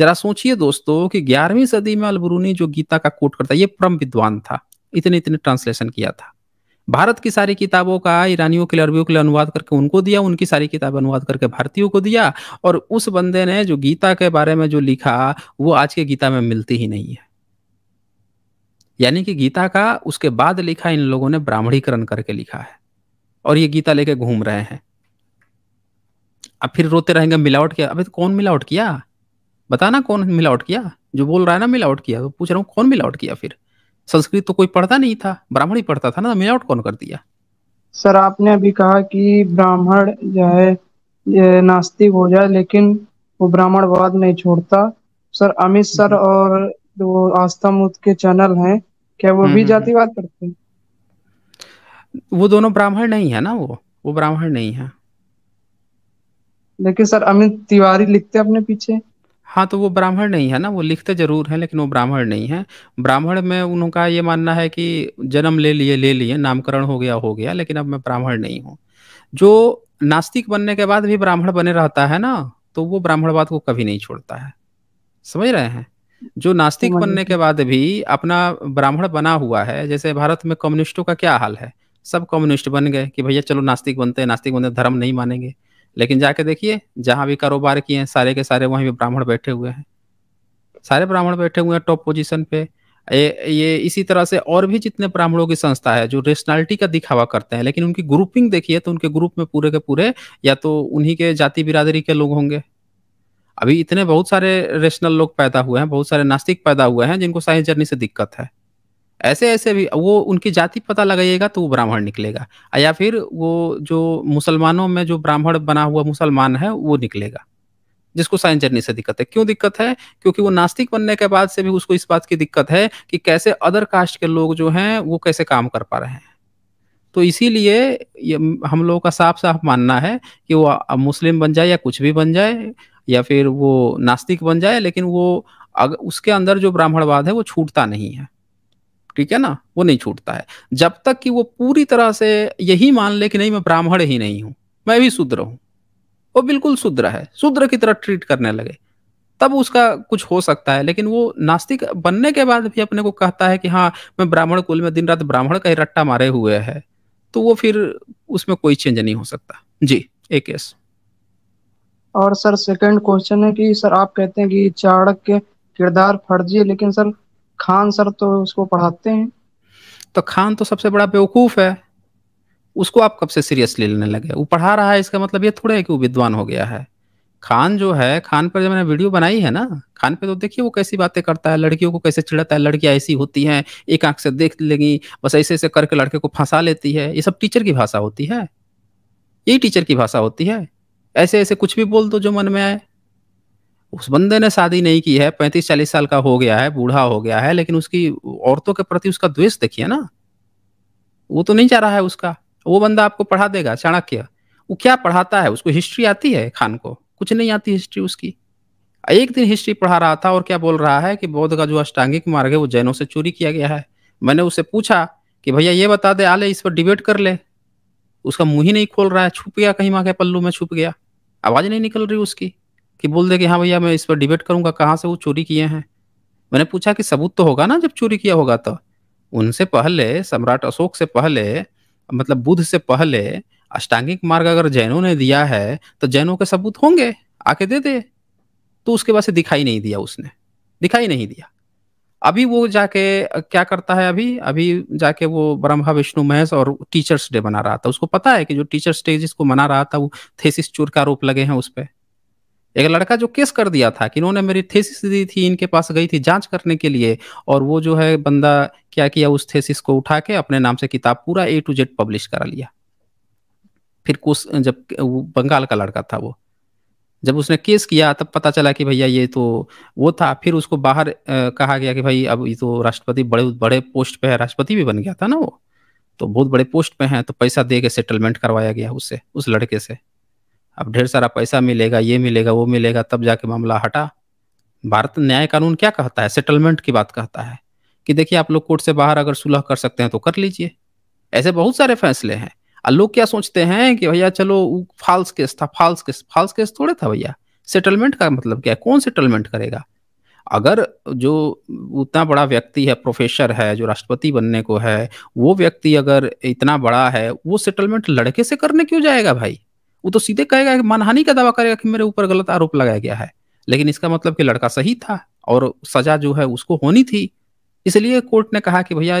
जरा सोचिए दोस्तों कि ग्यारहवीं सदी में अलबरूनी जो गीता का कोट करता ये परम विद्वान था इतने इतने ट्रांसलेशन किया था भारत की सारी किताबों का ईरानियों के लिए अरबियों के लिए अनुवाद करके उनको दिया उनकी सारी किताब अनुवाद करके भारतीयों को दिया और उस बंदे ने जो गीता के बारे में जो लिखा वो आज के गीता में मिलती ही नहीं है यानी कि गीता का उसके बाद लिखा इन लोगों ने ब्राह्मणीकरण करके लिखा है और ये गीता लेके घूम रहे हैं अब फिर रोते रहेंगे मिलावट किया अभी तो कौन मिलावट किया बताना कौन आउट किया जो बोल रहा है ना आउट किया तो पूछ रहा हूँ कौन आउट किया फिर संस्कृत तो कोई पढ़ता नहीं था ब्राह्मण ही पढ़ता था ना आउट तो कौन कर दिया सर आपने अभी कहा कि ब्राह्मण जो है नास्तिक हो जाए लेकिन वो ब्राह्मणवाद नहीं छोड़ता सर अमित हम्म। सर और जो आस्था मुद के चैनल हैं क्या वो हम्म, भी हम्म, जातिवाद करते हैं वो दोनों ब्राह्मण नहीं है ना वो वो ब्राह्मण नहीं है लेकिन सर अमित तिवारी लिखते अपने पीछे हाँ, तो वो ब्राह्मण नहीं है ना, वो लिखते ज़रूर हैं लेकिन वो ब्राह्मण नहीं है ब्राह्मण में उनका ये मानना है कि जन्म ले लिए, ले लिए, नामकरण हो गया, हो गया, लेकिन अब मैं ब्राह्मण नहीं हूँ। जो नास्तिक बनने के बाद भी ब्राह्मण बने रहता है ना, तो वो ब्राह्मणवाद को कभी नहीं छोड़ता है। समझ रहे हैं? जो नास्तिक बनने के बाद भी अपना ब्राह्मण बना हुआ है, जैसे भारत में कम्युनिस्टों का क्या हाल है? सब कम्युनिस्ट बन गए कि भैया चलो नास्तिक बनते हैं, नास्तिक बनते धर्म नहीं मानेंगे। लेकिन जाके देखिए जहां भी कारोबार किए हैं सारे के सारे वहीं पे ब्राह्मण बैठे हुए हैं सारे ब्राह्मण बैठे हुए हैं टॉप पोजीशन पे ये, ये इसी तरह से और भी जितने ब्राह्मणों की संस्था है जो रेशनैलिटी का दिखावा करते हैं लेकिन उनकी ग्रुपिंग देखिए तो उनके ग्रुप में पूरे के पूरे या तो उन्हीं के जाति बिरादरी के लोग होंगे अभी इतने बहुत सारे रेशनल लोग पैदा हुए हैं बहुत सारे नास्तिक पैदा हुए हैं जिनको साइंस जर्नी से दिक्कत है ऐसे ऐसे भी वो उनकी जाति पता लगाइएगा तो वो ब्राह्मण निकलेगा या फिर वो जो मुसलमानों में जो ब्राह्मण बना हुआ मुसलमान है वो निकलेगा जिसको साइंस जर्नी से दिक्कत है क्यों दिक्कत है क्योंकि वो नास्तिक बनने के बाद से भी उसको इस बात की दिक्कत है कि कैसे अदर कास्ट के लोग जो हैं वो कैसे काम कर पा रहे हैं तो इसीलिए हम लोगों का साफ साफ मानना है कि वो मुस्लिम बन जाए या कुछ भी बन जाए या फिर वो नास्तिक बन जाए लेकिन वो अगर उसके अंदर जो ब्राह्मणवाद है वो छूटता नहीं है ठीक है ना वो नहीं छूटता है जब तक कि वो पूरी तरह से यही मान ले कि नहीं मैं ब्राह्मण ही नहीं हूं मैं भी शूद्र हूं वो बिल्कुल शूद्र है शूद्र की तरह ट्रीट करने लगे तब उसका कुछ हो सकता है लेकिन वो नास्तिक बनने के बाद भी अपने को कहता है कि हाँ मैं ब्राह्मण कुल में दिन रात ब्राह्मण का ही रट्टा मारे हुए है तो वो फिर उसमें कोई चेंज नहीं हो सकता जी एक केस और सर सेकंड क्वेश्चन है कि सर आप कहते हैं कि चाणक्य किरदार फर्जी है लेकिन सर खान सर तो उसको पढ़ाते हैं तो खान तो सबसे बड़ा बेवकूफ है उसको आप कब से सीरियसली लेने लगे वो पढ़ा रहा है इसका मतलब ये थोड़ा है कि वो विद्वान हो गया है खान जो है खान पर जब मैंने वीडियो बनाई है ना खान पे तो देखिए वो कैसी बातें करता है लड़कियों को कैसे चिढ़ाता है लड़कियां ऐसी होती हैं एक आंख से देख लेगी बस ऐसे ऐसे करके लड़के को फंसा लेती है ये सब टीचर की भाषा होती है यही टीचर की भाषा होती है ऐसे ऐसे कुछ भी बोल दो जो मन में आए उस बंदे ने शादी नहीं की है पैंतीस चालीस साल का हो गया है बूढ़ा हो गया है लेकिन उसकी औरतों के प्रति उसका द्वेष देखिए ना वो तो नहीं जा रहा है उसका वो बंदा आपको पढ़ा देगा चाणक्य वो क्या पढ़ाता है उसको हिस्ट्री आती है खान को कुछ नहीं आती हिस्ट्री उसकी एक दिन हिस्ट्री पढ़ा रहा था और क्या बोल रहा है कि बौद्ध का जो अष्टांगिक मार्ग है वो जैनों से चोरी किया गया है मैंने उससे पूछा कि भैया ये बता दे आले इस पर डिबेट कर ले उसका मुंह ही नहीं खोल रहा है छुप गया कहीं माँ के पल्लू में छुप गया आवाज नहीं निकल रही उसकी कि बोल दे कि हाँ भैया मैं इस पर डिबेट करूंगा कहाँ से वो चोरी किए हैं मैंने पूछा कि सबूत तो होगा ना जब चोरी किया होगा तो उनसे पहले सम्राट अशोक से पहले मतलब बुद्ध से पहले अष्टांगिक मार्ग अगर जैनों ने दिया है तो जैनों के सबूत होंगे आके दे दे तो उसके बाद से दिखाई नहीं दिया उसने दिखाई नहीं दिया अभी वो जाके क्या करता है अभी अभी जाके वो ब्रह्मा विष्णु महेश और टीचर्स डे मना रहा था उसको पता है कि जो टीचर्स डे जिसको मना रहा था वो थेसिस चोर का आरोप लगे हैं उस पर एक लड़का जो केस कर दिया था कि इन्होंने मेरी थेसिस दी थी इनके पास गई थी जांच करने के लिए और वो जो है बंदा क्या किया उस थेसिस को उठा के अपने नाम से किताब पूरा ए टू जेड पब्लिश करा लिया फिर कुछ जब बंगाल का लड़का था वो जब उसने केस किया तब पता चला कि भैया ये तो वो था फिर उसको बाहर कहा गया कि भाई अब ये तो राष्ट्रपति बड़े बड़े पोस्ट पे है राष्ट्रपति भी बन गया था ना वो तो बहुत बड़े पोस्ट पे हैं तो पैसा दे के सेटलमेंट करवाया गया उससे उस लड़के से अब ढेर सारा पैसा मिलेगा ये मिलेगा वो मिलेगा तब जाके मामला हटा भारत न्याय कानून क्या कहता है सेटलमेंट की बात कहता है कि देखिए आप लोग कोर्ट से बाहर अगर सुलह कर सकते हैं तो कर लीजिए ऐसे बहुत सारे फैसले हैं और लोग क्या सोचते हैं कि भैया चलो फाल्स केस था फाल्स केस फाल्स केस थोड़े था भैया सेटलमेंट का मतलब क्या है कौन सेटलमेंट करेगा अगर जो उतना बड़ा व्यक्ति है प्रोफेसर है जो राष्ट्रपति बनने को है वो व्यक्ति अगर इतना बड़ा है वो सेटलमेंट लड़के से करने क्यों जाएगा भाई वो तो सीधे कहेगा कि मानहानि का दावा करेगा कि मेरे ऊपर गलत आरोप लगाया गया है लेकिन इसका मतलब कि लड़का सही था और सजा जो है उसको होनी थी इसलिए कोर्ट ने कहा कि भैया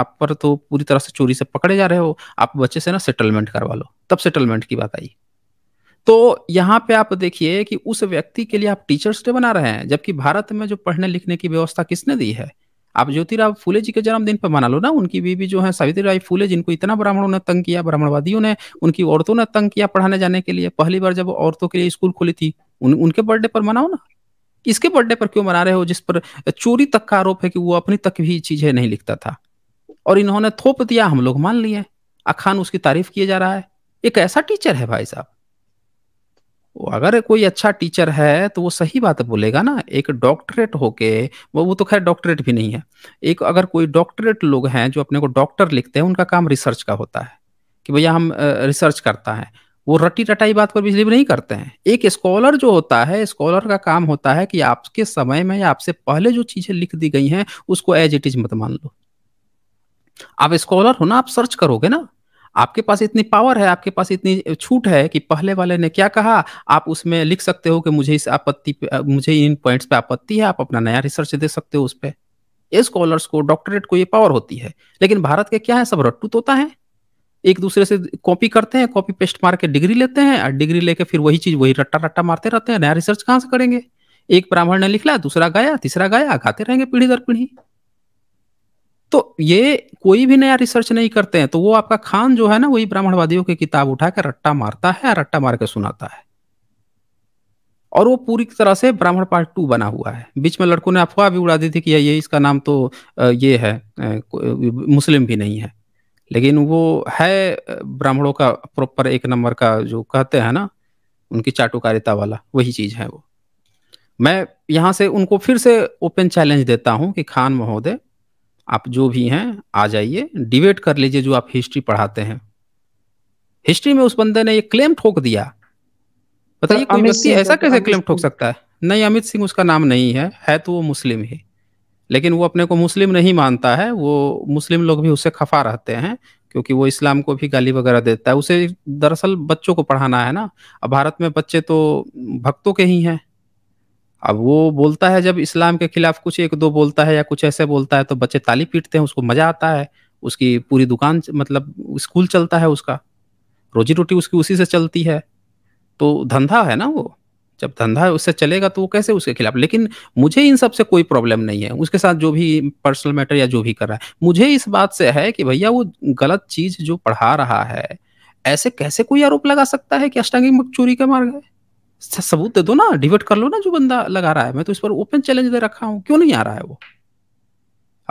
आप पर तो पूरी तरह से चोरी से पकड़े जा रहे हो आप बच्चे से ना सेटलमेंट करवा लो तब सेटलमेंट की बात आई तो यहाँ पे आप देखिए कि उस व्यक्ति के लिए आप टीचर्स डे बना रहे हैं जबकि भारत में जो पढ़ने लिखने की व्यवस्था किसने दी है आप ज्योतिराव फूले जी के जन्मदिन पर मना लो ना उनकी बीवी जो है सावित्री राय फूले जिनको इतना ब्राह्मणों ने तंग किया ब्राह्मणवादियों ने उनकी औरतों ने तंग किया पढ़ाने जाने के लिए पहली बार जब औरतों के लिए स्कूल खुली थी उन, उनके बर्थडे पर मनाओ ना इसके बर्थडे पर क्यों मना रहे हो जिस पर चोरी तक का आरोप है कि वो अपनी तक भी चीजें नहीं लिखता था और इन्होंने थोप दिया हम लोग मान लिए अखान उसकी तारीफ किया जा रहा है एक ऐसा टीचर है भाई साहब अगर कोई अच्छा टीचर है तो वो सही बात बोलेगा ना एक डॉक्टरेट होके वो वो तो खैर डॉक्टरेट भी नहीं है एक अगर कोई डॉक्टरेट लोग हैं जो अपने को डॉक्टर लिखते हैं उनका काम रिसर्च का होता है कि भैया हम रिसर्च करता है वो रटी रटाई बात पर बिजली नहीं करते हैं एक स्कॉलर जो होता है स्कॉलर का काम होता है कि आपके समय में या आपसे पहले जो चीजें लिख दी गई हैं उसको एज इट इज मत मान लो आप स्कॉलर हो ना आप सर्च करोगे ना आपके पास इतनी पावर है आपके पास इतनी छूट है कि पहले वाले ने क्या कहा आप उसमें लिख सकते हो कि मुझे इस आपत्ति पे मुझे इन पॉइंट्स पे आपत्ति है आप अपना नया रिसर्च दे सकते हो उस पर स्कॉलर्स को डॉक्टरेट को ये पावर होती है लेकिन भारत के क्या है सब रट्टू तोता है एक दूसरे से कॉपी करते हैं कॉपी पेस्ट मार के डिग्री लेते हैं और डिग्री लेके फिर वही चीज वही रट्टा रट्टा मारते रहते हैं नया रिसर्च कहाँ से करेंगे एक ब्राह्मण ने लिखला दूसरा गाया तीसरा गाया गाते रहेंगे पीढ़ी दर पीढ़ी तो ये कोई भी नया रिसर्च नहीं करते हैं तो वो आपका खान जो है ना वही ब्राह्मणवादियों की किताब उठा कर रट्टा मारता है रट्टा मार के सुनाता है और वो पूरी तरह से ब्राह्मण पार्ट टू बना हुआ है बीच में लड़कों ने अफवाह भी उड़ा दी थी कि ये इसका नाम तो ये है मुस्लिम भी नहीं है लेकिन वो है ब्राह्मणों का प्रॉपर एक नंबर का जो कहते हैं ना उनकी चाटुकारिता वाला वही चीज है वो मैं यहाँ से उनको फिर से ओपन चैलेंज देता हूँ कि खान महोदय आप जो भी हैं आ जाइए डिबेट कर लीजिए जो आप हिस्ट्री पढ़ाते हैं हिस्ट्री में उस बंदे ने ये क्लेम ठोक दिया बताइए कोई व्यक्ति ऐसा कैसे क्लेम ठोक सकता है नहीं अमित सिंह उसका नाम नहीं है है तो वो मुस्लिम ही लेकिन वो अपने को मुस्लिम नहीं मानता है वो मुस्लिम लोग भी उससे खफा रहते हैं क्योंकि वो इस्लाम को भी गाली वगैरह देता है उसे दरअसल बच्चों को पढ़ाना है ना अब भारत में बच्चे तो भक्तों के ही हैं अब वो बोलता है जब इस्लाम के खिलाफ कुछ एक दो बोलता है या कुछ ऐसे बोलता है तो बच्चे ताली पीटते हैं उसको मजा आता है उसकी पूरी दुकान मतलब स्कूल चलता है उसका रोजी रोटी उसकी उसी से चलती है तो धंधा है ना वो जब धंधा उससे चलेगा तो वो कैसे उसके खिलाफ लेकिन मुझे इन सब से कोई प्रॉब्लम नहीं है उसके साथ जो भी पर्सनल मैटर या जो भी कर रहा है मुझे इस बात से है कि भैया वो गलत चीज जो पढ़ा रहा है ऐसे कैसे कोई आरोप लगा सकता है कि अष्टांगिक चोरी का मार्ग है सबूत दे दो ना डिबेट कर लो ना जो बंदा लगा रहा है मैं तो इस पर ओपन चैलेंज दे रखा हूँ क्यों नहीं आ रहा है वो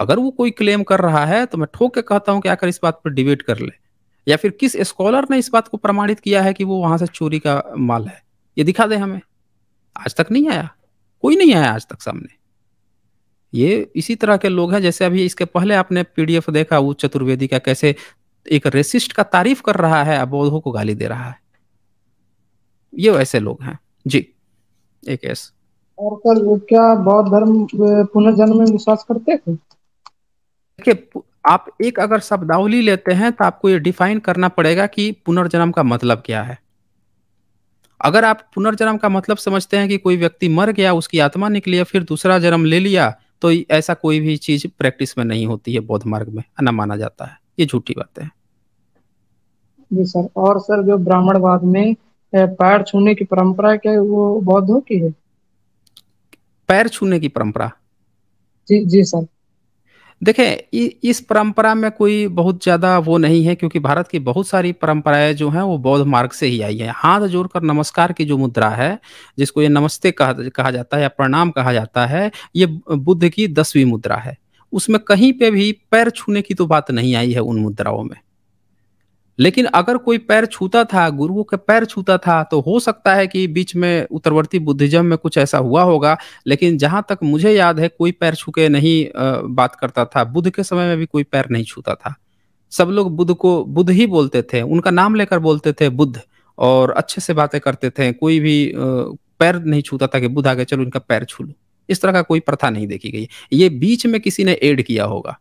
अगर वो कोई क्लेम कर रहा है तो मैं ठोक के कहता हूँ कि आकर इस बात पर डिबेट कर ले या फिर किस स्कॉलर ने इस बात को प्रमाणित किया है कि वो वहां से चोरी का माल है ये दिखा दे हमें आज तक नहीं आया कोई नहीं आया आज तक सामने ये इसी तरह के लोग हैं जैसे अभी इसके पहले आपने पीडीएफ देखा वो चतुर्वेदी का कैसे एक रेसिस्ट का तारीफ कर रहा है अबोधों को गाली दे रहा है ये वैसे लोग हैं जी एक एस और सर क्या बौद्ध धर्म पुनर्जन्म में विश्वास करते हैं देखिए आप एक अगर शब्दावली लेते हैं तो आपको ये डिफाइन करना पड़ेगा कि पुनर्जन्म का मतलब क्या है अगर आप पुनर्जन्म का मतलब समझते हैं कि कोई व्यक्ति मर गया उसकी आत्मा निकली है फिर दूसरा जन्म ले लिया तो ऐसा कोई भी चीज प्रैक्टिस में नहीं होती है बौद्ध मार्ग में ना माना जाता है ये झूठी बातें हैं जी सर और सर जो ब्राह्मणवाद में पैर छूने की परंपरा क्या वो बौद्धों की है पैर छूने की परंपरा जी जी सर देखें इस परंपरा में कोई बहुत ज़्यादा वो नहीं है क्योंकि भारत की बहुत सारी परंपराएं जो हैं वो बौद्ध मार्ग से ही आई है हाथ जोड़कर नमस्कार की जो मुद्रा है जिसको ये नमस्ते कहा कहा जाता है या प्रणाम कहा जाता है ये बुद्ध की दसवीं मुद्रा है उसमें कहीं पे भी पैर छूने की तो बात नहीं आई है उन मुद्राओं में लेकिन अगर कोई पैर छूता था गुरुओं के पैर छूता था तो हो सकता है कि बीच में उत्तरवर्ती बुद्धिज्म में कुछ ऐसा हुआ होगा लेकिन जहां तक मुझे याद है कोई पैर छूके नहीं बात करता था बुद्ध के समय में भी कोई पैर नहीं छूता था सब लोग बुद्ध को बुद्ध ही बोलते थे उनका नाम लेकर बोलते थे बुद्ध और अच्छे से बातें करते थे कोई भी पैर नहीं छूता था कि बुद्ध आगे चलो इनका पैर छू लो इस तरह का कोई प्रथा नहीं देखी गई ये बीच में किसी ने एड किया होगा